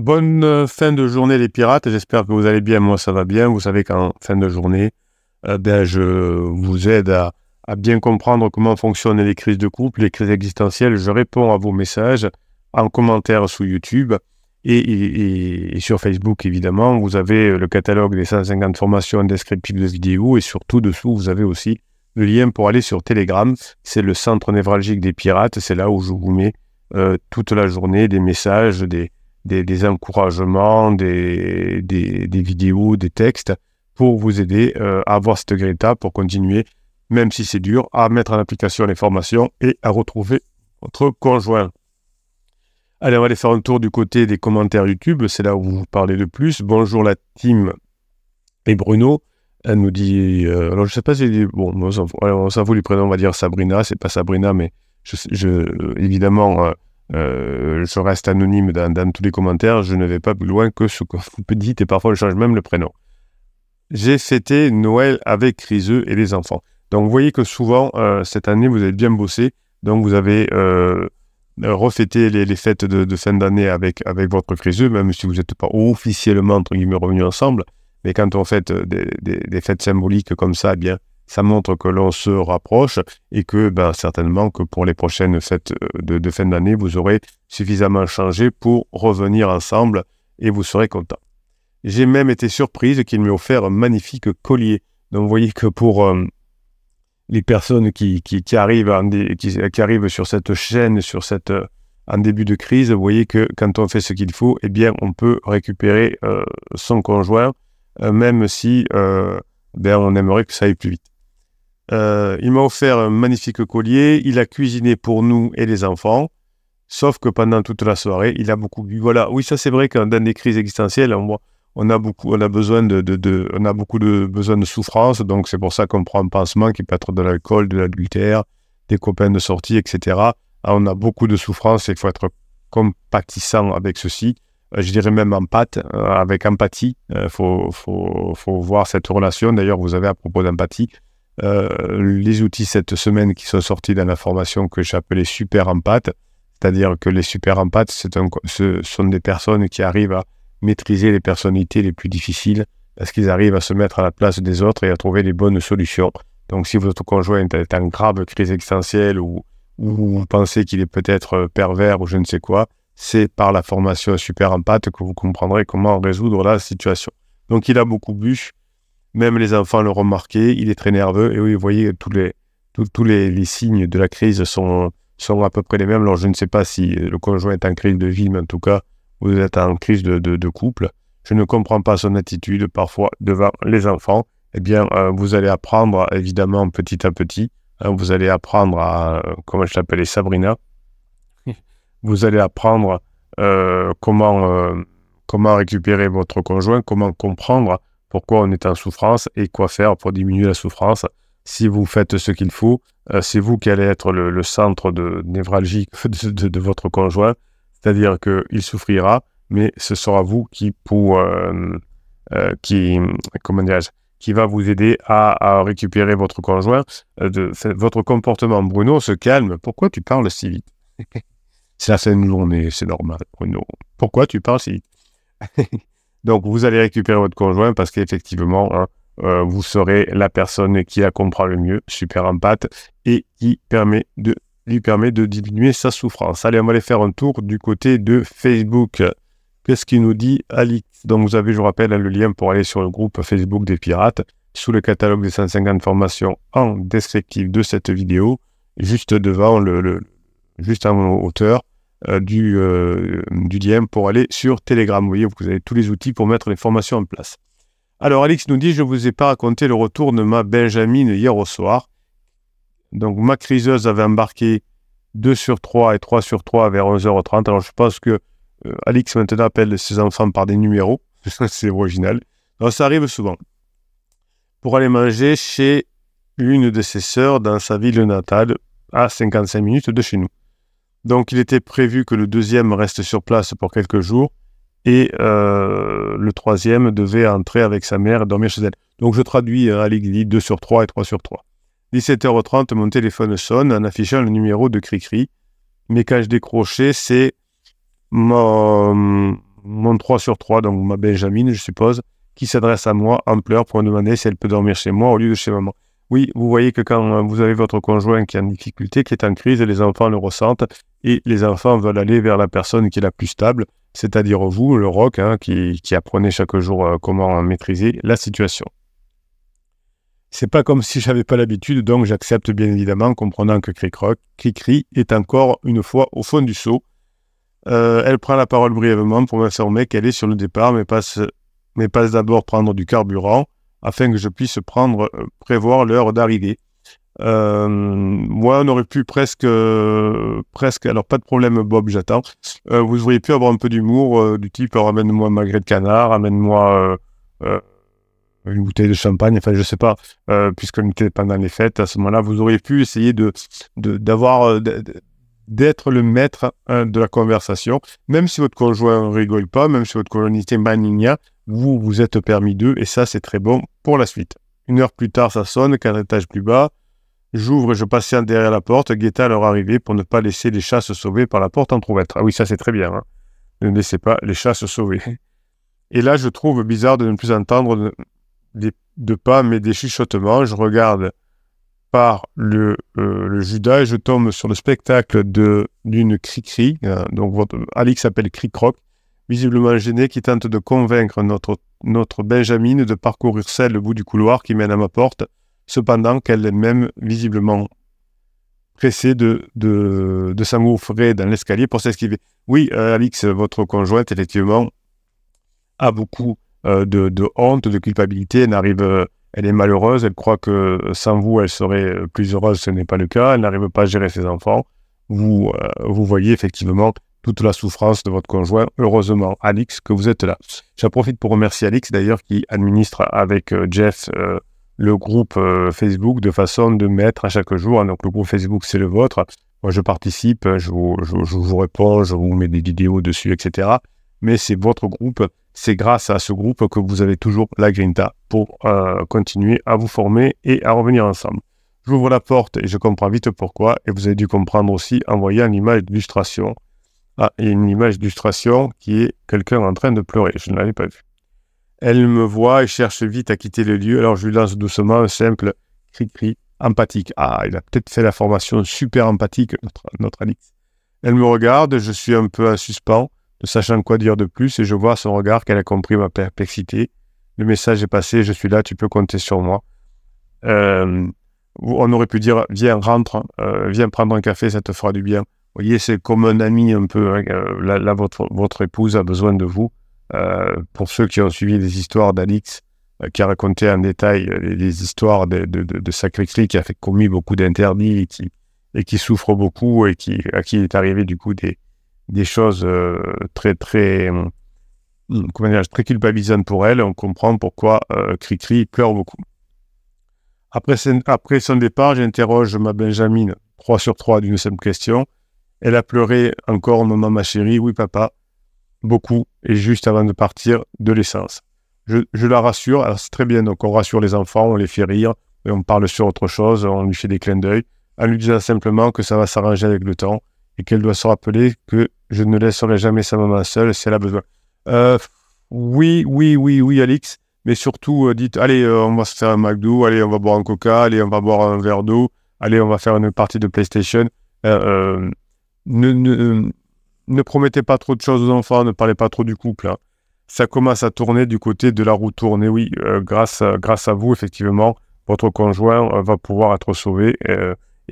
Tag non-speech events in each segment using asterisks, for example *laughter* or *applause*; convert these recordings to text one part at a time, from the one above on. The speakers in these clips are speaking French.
Bonne euh, fin de journée les pirates, j'espère que vous allez bien, moi ça va bien. Vous savez qu'en fin de journée, euh, ben, je vous aide à, bien comprendre comment fonctionnent les crises de couple, les crises existentielles. Je réponds à vos messages en commentaire sous YouTube et, sur Facebook évidemment. Vous avez euh, le catalogue des 150 formations descriptives de vidéo et surtout dessous, vous avez aussi le lien pour aller sur Telegram. C'est le centre névralgique des pirates, c'est là où je vous mets toute la journée des messages, des des, encouragements, des, des, vidéos, des textes pour vous aider euh, à avoir cette gréta pour continuer, même si c'est dur, à mettre en application les formations et à retrouver votre conjoint. Allez, on va aller faire un tour du côté des commentaires YouTube. C'est là où vous parlez le plus. Bonjour la team et Bruno. Elle nous dit. Euh, alors, je ne sais pas si. Dit, bon, on s'en fout, les prénom on va dire Sabrina. C'est pas Sabrina, mais je, euh, évidemment, je euh, reste anonyme dans, tous les commentaires, je ne vais pas plus loin que ce que vous dites et parfois je change même le prénom. J'ai fêté Noël avec Criseux et les enfants. Donc vous voyez que souvent, euh, cette année, vous avez bien bossé, donc vous avez euh, refêté les, fêtes de, fin d'année avec, avec votre Criseux, même si vous n'êtes pas officiellement, entre guillemets, revenus ensemble. Mais quand on fête des, des fêtes symboliques comme ça, eh bien, ça montre que l'on se rapproche et que ben, certainement que pour les prochaines fêtes euh, de, fin d'année, vous aurez suffisamment changé pour revenir ensemble et vous serez content. J'ai même été surprise qu'il m'ait offert un magnifique collier. Donc vous voyez que pour euh, les personnes qui, arrivent qui, sur cette chaîne, sur cette euh, en début de crise, vous voyez que quand on fait ce qu'il faut, eh bien, on peut récupérer son conjoint, même si ben, on aimerait que ça aille plus vite. Euh, il m'a offert un magnifique collier. Il a cuisiné pour nous et les enfants. Sauf que pendant toute la soirée, il a beaucoup bu. Voilà. Oui, ça, c'est vrai qu'en dans des crises existentielles, on, on a beaucoup, on a besoin de, de, on a beaucoup de besoin de souffrance. Donc, c'est pour ça qu'on prend un pansement qui peut être de l'alcool, de l'adultère, des copains de sortie, etc. Ah, on a beaucoup de souffrance et il faut être compatissant avec ceci. Euh, je dirais même empathe, euh, avec empathie. Il faut voir cette relation. D'ailleurs, vous avez à propos d'empathie euh, les outils cette semaine qui sont sortis dans la formation que j'appelais Super Empath, c'est-à-dire que les super empathes, ce sont des personnes qui arrivent à maîtriser les personnalités les plus difficiles parce qu'ils arrivent à se mettre à la place des autres et à trouver les bonnes solutions. Donc si votre conjoint est en grave crise existentielle ou, vous pensez qu'il est peut-être euh, pervers ou je ne sais quoi, c'est par la formation super empathes que vous comprendrez comment résoudre la situation. Donc il a beaucoup bu, même les enfants le remarqué, il est très nerveux. Et oui, vous voyez, tous les, tous les, signes de la crise sont, sont à peu près les mêmes. Alors, je ne sais pas si le conjoint est en crise de vie, mais en tout cas, vous êtes en crise de, couple. Je ne comprends pas son attitude parfois devant les enfants. Eh bien, euh, vous allez apprendre, évidemment, petit à petit, hein, vous allez apprendre à, euh, comment je l'appelais, Sabrina, *laughs* vous allez apprendre euh, comment, comment récupérer votre conjoint, comment comprendre pourquoi on est en souffrance et quoi faire pour diminuer la souffrance. Si vous faites ce qu'il faut, euh, c'est vous qui allez être le, centre de, névralgie *laughs* de, votre conjoint, c'est-à-dire qu'il souffrira, mais ce sera vous qui, pour, euh, euh, qui, qui va vous aider à, récupérer votre conjoint. votre comportement, Bruno, se calme. Pourquoi tu parles si vite *laughs* C'est la journée, c'est normal, Bruno. Pourquoi tu parles si vite *laughs* Donc, vous allez récupérer votre conjoint parce qu'effectivement, hein, euh, vous serez la personne qui la comprend le mieux, super empathe, et qui permet de, lui permet de diminuer sa souffrance. Allez, on va aller faire un tour du côté de Facebook. Qu'est-ce qu'il nous dit Alix Donc, vous avez, je vous rappelle, le lien pour aller sur le groupe Facebook des pirates sous le catalogue des 150 formations en descriptif de cette vidéo, juste devant le, à juste en hauteur euh, du, euh, du DM pour aller sur Telegram. Vous voyez, vous avez tous les outils pour mettre les formations en place. Alors, Alix nous dit Je ne vous ai pas raconté le retour de ma Benjamine hier au soir. Donc, ma criseuse avait embarqué 2 sur 3 et 3 sur 3 vers 11h30. Alors, je pense que euh, Alix maintenant appelle ses enfants par des numéros. *laughs* C'est original. ça arrive souvent. Pour aller manger chez une de ses sœurs dans sa ville natale, à 55 minutes de chez nous. Donc il était prévu que le deuxième reste sur place pour quelques jours et euh, le troisième devait entrer avec sa mère et dormir chez elle. Donc je traduis à l'église 2 sur 3 et 3 sur 3. 17h30, mon téléphone sonne en affichant le numéro de Cricri. Mais quand je décrochais, c'est euh, mon, mon 3 sur 3, donc ma Benjamine, je suppose, qui s'adresse à moi en pleurs pour me demander si elle peut dormir chez moi au lieu de chez maman. Oui, vous voyez que quand euh, vous avez votre conjoint qui est en difficulté, qui est en crise, les enfants le ressentent et les enfants veulent aller vers la personne qui est la plus stable, c'est-à-dire vous, le ROC, hein, qui, apprenez chaque jour euh, comment maîtriser la situation. C'est pas comme si j'avais pas l'habitude, donc j'accepte bien évidemment, comprenant que Cricri est encore une fois au fond du seau. Euh, elle prend la parole brièvement pour m'informer qu'elle est sur le départ, mais passe d'abord prendre du carburant afin que je puisse prendre, euh, prévoir l'heure d'arrivée. Euh, moi, on aurait pu presque, euh, presque, alors pas de problème, Bob, j'attends. vous auriez pu avoir un peu d'humour du type ramène-moi ma grille de canard, ramène-moi une bouteille de champagne, enfin, je sais pas, puisqu'on était pendant les fêtes. À ce moment-là, vous auriez pu essayer de, d'avoir, d'être le maître hein, de la conversation, même si votre conjoint ne rigole pas, même si votre conjoint était manigna, vous vous êtes permis d'eux, et ça c'est très bon pour la suite. Une heure plus tard, ça sonne, quatre étages plus bas. J'ouvre et je patiente derrière la porte, guetta leur arrivée pour ne pas laisser les chats se sauver par la porte en entrouverte. Ah oui, ça c'est très bien. Hein. Ne laissez pas les chats se sauver. *laughs* Et là, je trouve bizarre de ne plus entendre de pas, mais des chuchotements. Je regarde par euh, le, Judas et je tombe sur le spectacle de d'une cri-cri. Euh, donc votre Alix s'appelle Cricroc visiblement gênée, qui tente de convaincre notre, notre Benjamin de parcourir celle le bout du couloir qui mène à ma porte, cependant qu'elle est même visiblement pressée de, de, de s'engouffrer dans l'escalier pour s'esquiver. Oui, euh, Alix, votre conjointe, effectivement, a beaucoup euh, de, honte, de culpabilité, elle n'arrive... Euh, elle est malheureuse, elle croit que sans vous, elle serait plus heureuse, ce n'est pas le cas, elle n'arrive pas à gérer ses enfants. Vous, vous voyez effectivement toute la souffrance de votre conjoint. Heureusement, Alix, que vous êtes là. J'en profite pour remercier Alix, d'ailleurs, qui administre avec euh, Jeff euh, le groupe euh, Facebook de façon de mettre à chaque jour. Ah, donc, le groupe Facebook, c'est le vôtre. Moi, je participe, je vous, réponds, je vous mets des vidéos dessus, etc. Mais c'est votre groupe. C'est grâce à ce groupe que vous avez toujours la Grinta pour continuer à vous former et à revenir ensemble. J'ouvre la porte et je comprends vite pourquoi. Et vous avez dû comprendre aussi en voyant l'image d'illustration. Ah, il y a une image d'illustration qui est quelqu'un en train de pleurer. Je ne l'avais pas vue. Elle me voit et cherche vite à quitter le lieu. Alors je lui lance doucement un simple cri-cri empathique. Ah, il a peut-être fait la formation super empathique, notre, notre Alix. Elle me regarde, je suis un peu en suspens, ne sachant quoi dire de plus, et je vois son regard qu'elle a compris ma perplexité. Le message est passé, je suis là, tu peux compter sur moi. Euh, on aurait pu dire, viens, rentre, euh, viens prendre un café, ça te fera du bien. Vous voyez, c'est comme un ami un peu. Hein, euh, là, votre, votre, épouse a besoin de vous. Euh, pour ceux qui ont suivi les histoires d'Alix, euh, qui a raconté en détail les, histoires de, de, de, sacré qui a fait, commis beaucoup d'interdits et qui, et qui souffre beaucoup et qui, à qui est arrivé du coup des, des choses très, très, hum, comment dire, très culpabilisantes pour elle, on comprend pourquoi Cricri pleure beaucoup. Après, après son départ, j'interroge ma Benjamine 3 sur 3 d'une seule question. Elle a pleuré encore, maman, ma chérie, oui, papa, beaucoup, et juste avant de partir, de l'essence. Je, la rassure, alors c'est très bien, donc on rassure les enfants, on les fait rire, et on parle sur autre chose, on lui fait des clins d'œil, en lui disant simplement que ça va s'arranger avec le temps, et qu'elle doit se rappeler que je ne laisserai jamais sa maman seule si elle a besoin. Euh, oui, oui, oui, oui, Alix, mais surtout, euh, dites, allez, euh, on va se faire un McDo, allez, on va boire un Coca, allez, on va boire un verre d'eau, allez, on va faire une partie de PlayStation. Euh, euh, ne, promettez pas trop de choses aux enfants, ne parlez pas trop du couple. Hein. Ça commence à tourner du côté de la roue tournée. Oui, euh, grâce, à, grâce à vous, effectivement, votre conjoint euh, va pouvoir être sauvé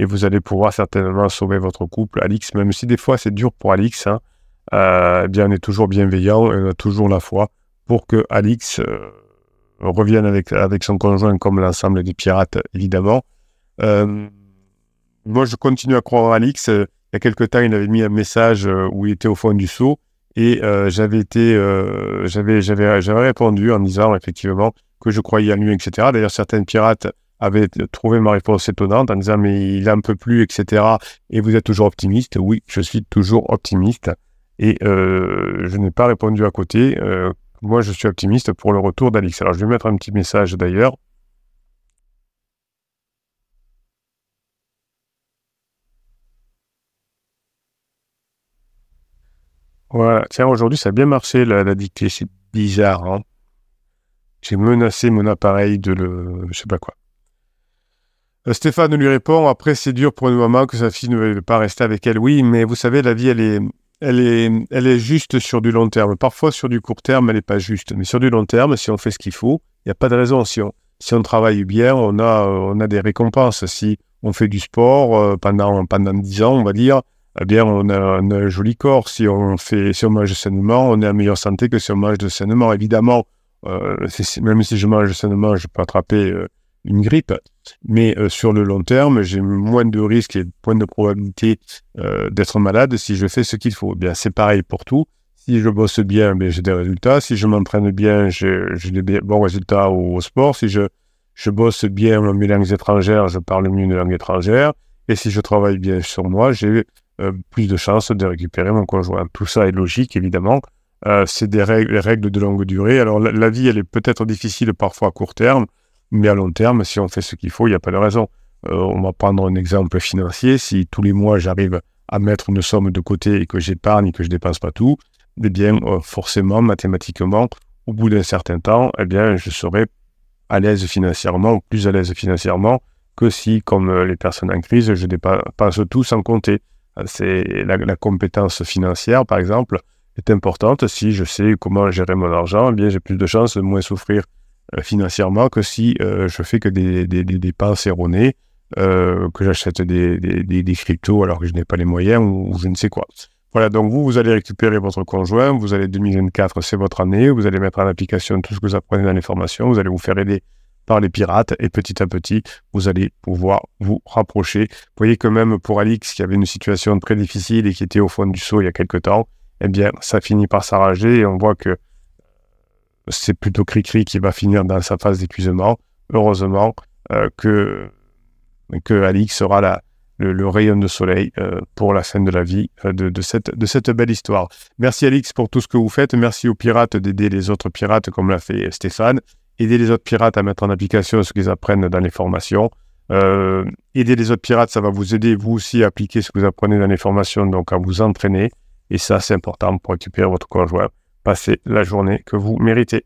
et vous allez pouvoir certainement sauver votre couple. Alix, même si des fois c'est dur pour Alix, hein, eh bien, on est toujours bienveillant on a toujours la foi pour que Alix revienne avec, avec son conjoint comme l'ensemble des pirates, évidemment. moi, je continue à croire en Alix il y a quelques temps, il avait mis un message euh, où il était au fond du seau et euh, j'avais été, euh, j'avais, j'avais, répondu en disant effectivement que je croyais en lui, etc. D'ailleurs, certaines pirates avaient trouvé ma réponse étonnante en disant mais il un peu plus, etc. Et vous êtes toujours optimiste. Oui, je suis toujours optimiste et je n'ai pas répondu à côté. moi, je suis optimiste pour le retour d'Alix. Alors, je vais mettre un petit message d'ailleurs Voilà. Tiens, aujourd'hui, ça a bien marché, la, dictée. C'est bizarre. Hein. J'ai menacé mon appareil de le. Je sais pas quoi. Euh, Stéphane lui répond Après, c'est dur pour une maman que sa fille ne veut pas rester avec elle. Oui, mais vous savez, la vie, elle est. Elle est, elle est juste sur du long terme. Parfois, sur du court terme, elle n'est pas juste. Mais sur du long terme, si on fait ce qu'il faut, il n'y a pas de raison. Si on, travaille bien, on a, euh, on a des récompenses. Si on fait du sport euh, pendant, pendant 10 ans, on va dire, eh bien, on a, un joli corps. Si on, fait, si on mange sainement, on est en meilleure santé que si on mange de sainement. Évidemment, euh, même si je mange sainement, je peux attraper euh, une grippe. Mais euh, sur le long terme, j'ai moins de risques et moins de probabilité d'être malade si je fais ce qu'il faut. Eh bien, c'est pareil pour tout. Si je bosse bien, ben, j'ai des résultats. Si je m'entraîne bien, j'ai de bons résultats au, sport. Si je, je bosse bien mes langues étrangères, je parle mieux une langue étrangère. Et si je travaille bien sur moi, j'ai euh, plus de chances de récupérer mon conjoint. Tout ça est logique, évidemment. Euh, c'est des règles, de longue durée. Alors, la, vie, elle est peut-être difficile parfois à court terme, mais à long terme, si on fait ce qu'il faut, il n'y a pas de raison. Euh, on va prendre un exemple financier. Si tous les mois, j'arrive à mettre une somme de côté et que j'épargne et que je dépense pas tout, eh bien, forcément, mathématiquement, au bout d'un certain temps, eh bien, je serai à l'aise financièrement ou plus à l'aise financièrement que si, comme les personnes en crise, je dépense tout sans compter. Euh, c'est la, compétence financière, par exemple, est importante. Si je sais comment gérer mon argent, eh bien j'ai plus de chances de moins souffrir euh, financièrement que si euh, je fais que des, des, dépenses erronées, que j'achète des, des, cryptos alors que je n'ai pas les moyens ou, ou, je ne sais quoi. Voilà, donc vous, vous allez récupérer votre conjoint, vous allez 2024, c'est votre année, vous allez mettre en application tout ce que vous apprenez dans les formations, vous allez vous faire aider par les pirates. Et petit à petit, vous allez pouvoir vous rapprocher. Vous voyez que même pour Alix, qui avait une situation très difficile et qui était au fond du saut il y a quelques temps, eh bien, ça finit par s'arranger et on voit que euh, c'est plutôt Cricri qui va finir dans sa phase d'épuisement. Heureusement euh, que, que Alix sera le, rayon de soleil euh, pour la fin de la vie de, cette, de cette belle histoire. Merci Alix pour tout ce que vous faites. Merci aux pirates d'aider les autres pirates comme l'a fait Stéphane aider les autres pirates à mettre en application ce qu'ils apprennent dans les formations. Euh, aider les autres pirates, ça va vous aider, vous aussi, à appliquer ce que vous apprenez dans les formations, donc à vous entraîner. Et ça, c'est important pour récupérer votre conjoint. passer la journée que vous méritez.